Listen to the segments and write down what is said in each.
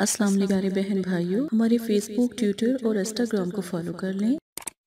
अस्सलाम प्यारे बहन भाइयों हमारे फेसबुक ट्विटर और इंस्टाग्राम को फॉलो कर लें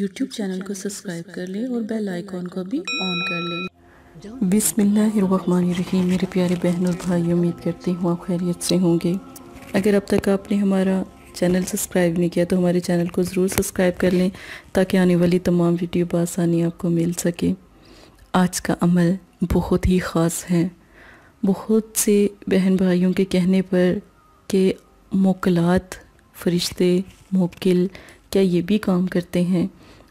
यूट्यूब चैनल को सब्सक्राइब कर लें और बेल आइकॉन को भी ऑन कर लें बिसमीम मेरे प्यारे बहन और भाई उम्मीद करती हूँ आप खैरियत से होंगे अगर अब तक आपने हमारा चैनल सब्सक्राइब नहीं किया तो हमारे चैनल को ज़रूर सब्सक्राइब कर लें ताकि आने वाली तमाम वीडियो बसानी आपको मिल सके आज का अमल बहुत ही ख़ास है बहुत से बहन भाइयों के कहने पर कि मोकलात फरिश्ते मोकिल क्या ये भी काम करते हैं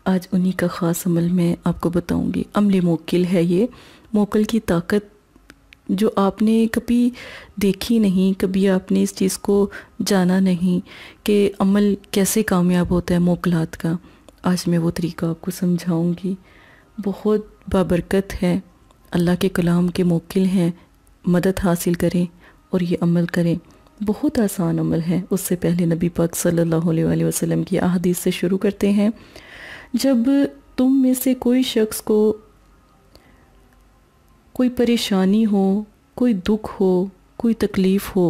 आज उन्हीं का ख़ास अमल मैं आपको बताऊंगी अमले मोकिल है ये मोकल की ताकत जो आपने कभी देखी नहीं कभी आपने इस चीज़ को जाना नहीं कि अमल कैसे कामयाब होता है मोकलात का आज मैं वो तरीका आपको समझाऊंगी बहुत बाबरकत है अल्लाह के कलाम के मोकिल हैं मदद हासिल करें और ये अमल करें बहुत आसान अमल है उससे पहले नबी पाक सल्लल्लाहु अलैहि वसल्लम की अहदीस से शुरू करते हैं जब तुम में से कोई शख्स को कोई परेशानी हो कोई दुख हो कोई तकलीफ़ हो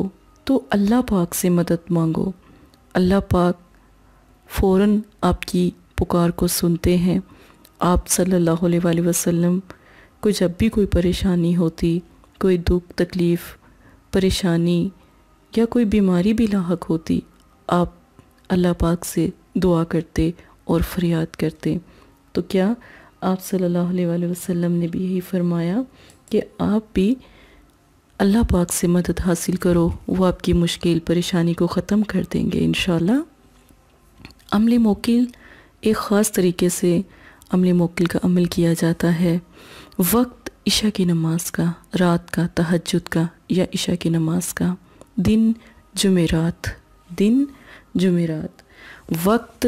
तो अल्लाह पाक से मदद मांगो अल्लाह पाक फ़ौर आपकी पुकार को सुनते हैं आप सल्लल्लाहु अलैहि वसल्लम को जब भी कोई परेशानी होती कोई दुख तकलीफ़ परेशानी या कोई बीमारी भी लाक होती आप अल्लाह पाक से दुआ करते और फरियाद करते तो क्या आप सल्लल्लाहु अलैहि वसल्लम ने भी यही फरमाया कि आप भी अल्लाह पाक से मदद हासिल करो वो आपकी मुश्किल परेशानी को ख़त्म कर देंगे इन अमल मोकिल एक ख़ास तरीके से अमल मोकिल का अमल किया जाता है वक्त इशा की नमाज का रात का तहजद का या इशा की नमाज का दिन जुमेरात दिन जुमेरात वक्त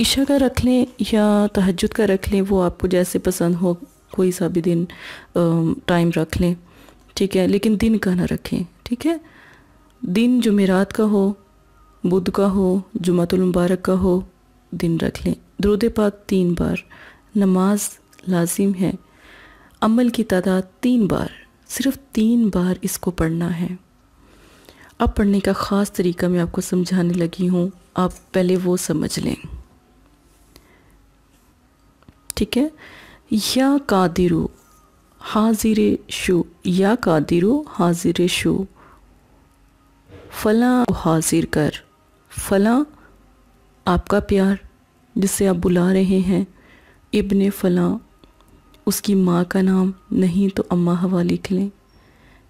इशा का रख लें या तहजद का रख लें वो आपको जैसे पसंद हो कोई सा भी दिन टाइम रख लें ठीक है लेकिन दिन का ना रखें ठीक है दिन जुमेरात का हो बुध का हो जुमातुल मुबारक का हो दिन रख लें दरुद पाक तीन बार नमाज लाजिम है अमल की तादाद तीन बार सिर्फ तीन बार इसको पढ़ना है अब पढ़ने का ख़ास तरीका मैं आपको समझाने लगी हूँ आप पहले वो समझ लें ठीक है या कादिरु हाजिर शो या कादिरु हाजिर शो फला हाजिर कर फलां आपका प्यार जिसे आप बुला रहे हैं इब्ने फलां उसकी माँ का नाम नहीं तो अम्मा हवा लिख लें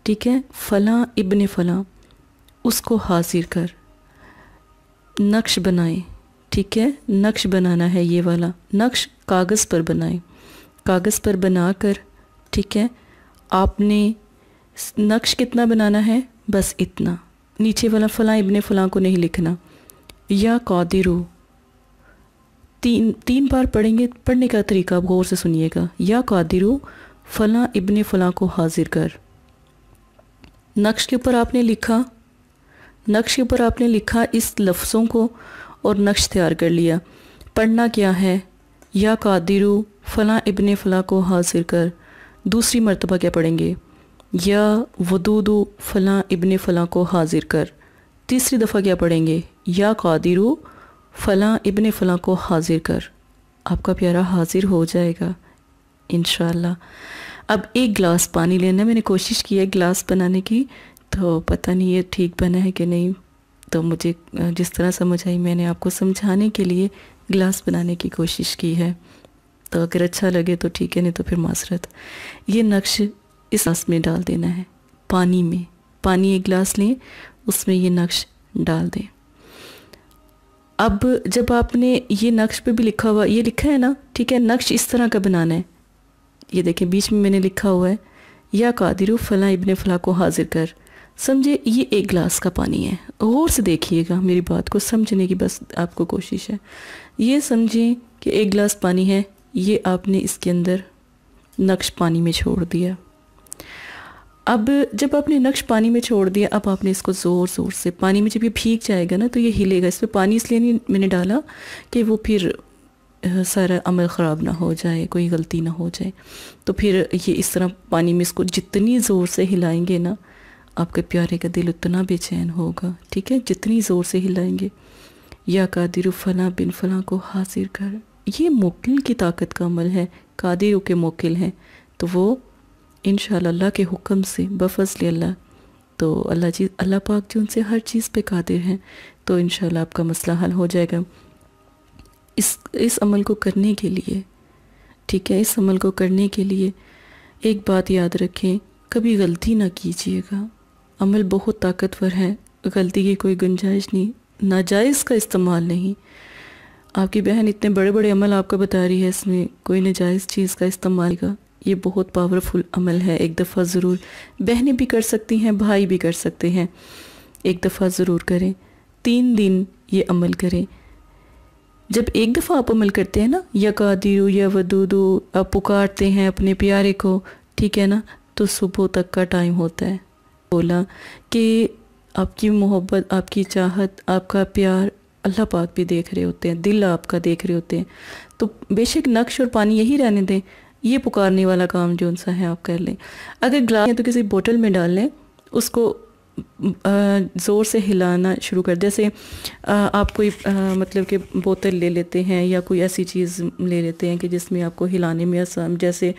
ठीक है फलां इब्ने फलां उसको हाजिर कर नक्श बनाएं ठीक है नक्श बनाना है ये वाला नक्श कागज़ पर बनाएं कागज़ पर बना कर ठीक है आपने नक्श कितना बनाना है बस इतना नीचे वाला फ़लाँ इबन फ़लाँ को नहीं लिखना या कौदिरू तीन तीन बार पढ़ेंगे पढ़ने का तरीका आप गौर से सुनिएगा या कादिरू फलां इबन फ़लाँ को हाजिर कर नक्श के ऊपर आपने लिखा नक्श पर आपने लिखा इस लफ्ज़ों को और नक्श तैयार कर लिया पढ़ना क्या है या कादिरु फ़लाँ इबन फ़लाँ को हाजिर कर दूसरी मरतबा क्या पढ़ेंगे या वदूदु फ़लाँ इबन फ़लाँ को हाजिर कर तीसरी दफ़ा क्या पढ़ेंगे या कादिरु फ़लाँ इबन फ़लाँ को हाजिर कर आपका प्यारा हाजिर हो जाएगा इन अब एक गिलास पानी लेना मैंने कोशिश की है गिलास बनाने की तो पता नहीं ये ठीक बना है कि नहीं तो मुझे जिस तरह समझ आई मैंने आपको समझाने के लिए ग्लास बनाने की कोशिश की है तो अगर अच्छा लगे तो ठीक है नहीं तो फिर मासरत ये नक्श इस ग्लास में डाल देना है पानी में पानी एक गिलास लें उसमें ये नक्श डाल दें अब जब आपने ये नक्श पे भी लिखा हुआ ये लिखा है ना ठीक है नक्श इस तरह का बनाना है ये देखें बीच में मैंने लिखा हुआ है या कादिर फ़लाँ इबन फ़लाँ को हाजिर कर समझे ये एक ग्लास का पानी है गौर से देखिएगा मेरी बात को समझने की बस आपको कोशिश है ये समझें कि एक गिलास पानी है ये आपने इसके अंदर नक्श पानी में छोड़ दिया अब जब आपने नक्श पानी में छोड़ दिया अब आपने इसको ज़ोर ज़ोर से पानी में जब ये भीग जाएगा ना तो ये हिलेगा इस पर पानी इसलिए नहीं मैंने डाला कि वो फिर सारा अमल ख़राब ना हो जाए कोई गलती ना हो जाए तो फिर ये इस तरह पानी में इसको जितनी ज़ोर से हिलाएंगे ना आपके प्यारे का दिल उतना बेचैन होगा ठीक है जितनी ज़ोर से हिलाएंगे या कादिर फ़ला बिन फ़ला को हासिर कर ये मोकिल की ताकत का अमल है कादिर के मोकिल हैं तो वो इन अल्लाह के हुक्म से बफजल अल्लाह तो अल्लाह जी अल्लाह पाक जी उनसे हर चीज़ पे कादिर हैं तो इन आपका मसला हल हो जाएगा इस इस अमल को करने के लिए ठीक है इस अमल को करने के लिए एक बात याद रखें कभी गलती ना कीजिएगा अमल बहुत ताकतवर हैं गलती की कोई गुंजाइश नहीं नाजायज़ का इस्तेमाल नहीं आपकी बहन इतने बड़े बड़े अमल आपको बता रही है इसमें कोई नाजायज़ चीज़ का इस्तेमाल का ये बहुत पावरफुल अमल है एक दफ़ा ज़रूर बहनें भी कर सकती हैं भाई भी कर सकते हैं एक दफ़ा ज़रूर करें तीन दिन ये अमल करें जब एक दफ़ा आप अमल करते हैं ना या कादिर या वदूदू आप पुकारते हैं अपने प्यारे को ठीक है ना तो सुबह तक का टाइम होता है बोला कि आपकी मोहब्बत आपकी चाहत आपका प्यार अल्लाह पाक भी देख रहे होते हैं दिल आपका देख रहे होते हैं तो बेशक नक्श और पानी यही रहने दें ये पुकारने वाला काम जो सा है आप कर लें अगर ग्लास है तो किसी बोतल में डाल लें उसको ज़ोर से हिलाना शुरू कर जैसे आप कोई मतलब कि बोतल ले लेते हैं या कोई ऐसी चीज़ ले लेते हैं कि जिसमें आपको हिलाने में आसान जैसे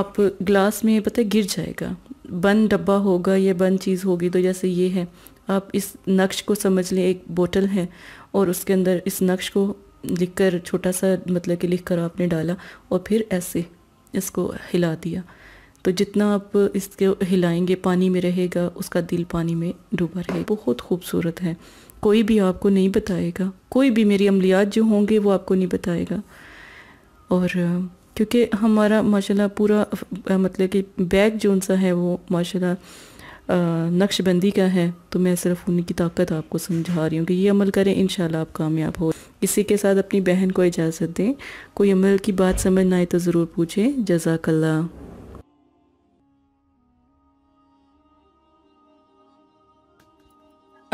आप ग्लास में पता है गिर जाएगा बंद डब्बा होगा या बंद चीज़ होगी तो जैसे ये है आप इस नक्श को समझ लें एक बोतल है और उसके अंदर इस नक्श को लिख कर छोटा सा मतलब कि लिख कर आपने डाला और फिर ऐसे इसको हिला दिया तो जितना आप इसके हिलाएंगे पानी में रहेगा उसका दिल पानी में डूबा रहे बहुत खूबसूरत है कोई भी आपको नहीं बताएगा कोई भी मेरी अमलियात जो होंगे वो आपको नहीं बताएगा और क्योंकि हमारा माशाल्लाह पूरा मतलब कि बैग जो सा है वो माशाल्लाह नक्शबंदी का है तो मैं सिर्फ उनकी ताकत आपको समझा रही हूँ कि ये अमल करें इन आप कामयाब हो इसी के साथ अपनी बहन को इजाज़त दें कोई अमल की बात समझ ना आए तो ज़रूर पूछें जजाकल्ला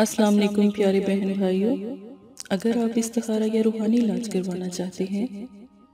अस्सलाम वालेकुम प्यारे बहन भाइयों अगर आप इस तखारा या रूहानी इलाज करवाना चाहते हैं